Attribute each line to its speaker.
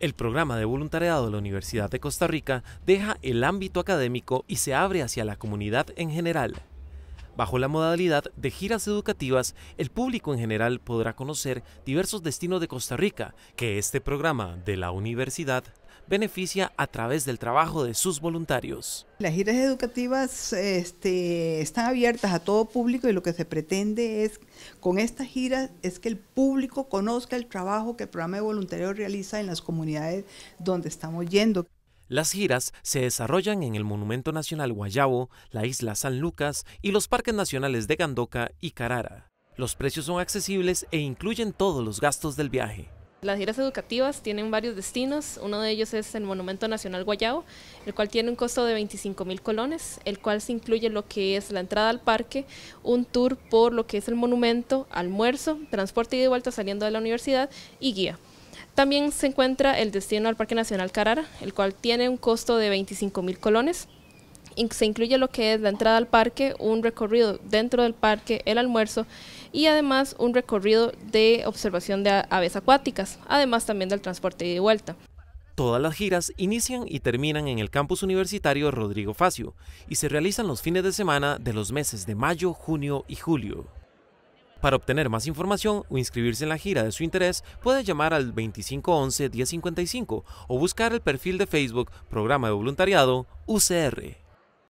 Speaker 1: El programa de voluntariado de la Universidad de Costa Rica deja el ámbito académico y se abre hacia la comunidad en general. Bajo la modalidad de giras educativas, el público en general podrá conocer diversos destinos de Costa Rica que este programa de la universidad beneficia a través del trabajo de sus voluntarios.
Speaker 2: Las giras educativas este, están abiertas a todo público y lo que se pretende es, con estas giras, es que el público conozca el trabajo que el programa de voluntarios realiza en las comunidades donde estamos yendo.
Speaker 1: Las giras se desarrollan en el Monumento Nacional Guayabo, la Isla San Lucas y los parques nacionales de Gandoca y Carara. Los precios son accesibles e incluyen todos los gastos del viaje.
Speaker 3: Las giras educativas tienen varios destinos, uno de ellos es el Monumento Nacional Guayao, el cual tiene un costo de 25 mil colones, el cual se incluye lo que es la entrada al parque, un tour por lo que es el monumento, almuerzo, transporte y de vuelta saliendo de la universidad y guía. También se encuentra el destino al Parque Nacional Carara, el cual tiene un costo de 25 mil colones, se incluye lo que es la entrada al parque, un recorrido dentro del parque, el almuerzo y además un recorrido de observación de aves acuáticas, además también del transporte de vuelta.
Speaker 1: Todas las giras inician y terminan en el campus universitario Rodrigo Facio y se realizan los fines de semana de los meses de mayo, junio y julio. Para obtener más información o inscribirse en la gira de su interés, puede llamar al 2511-1055 o buscar el perfil de Facebook Programa de Voluntariado UCR.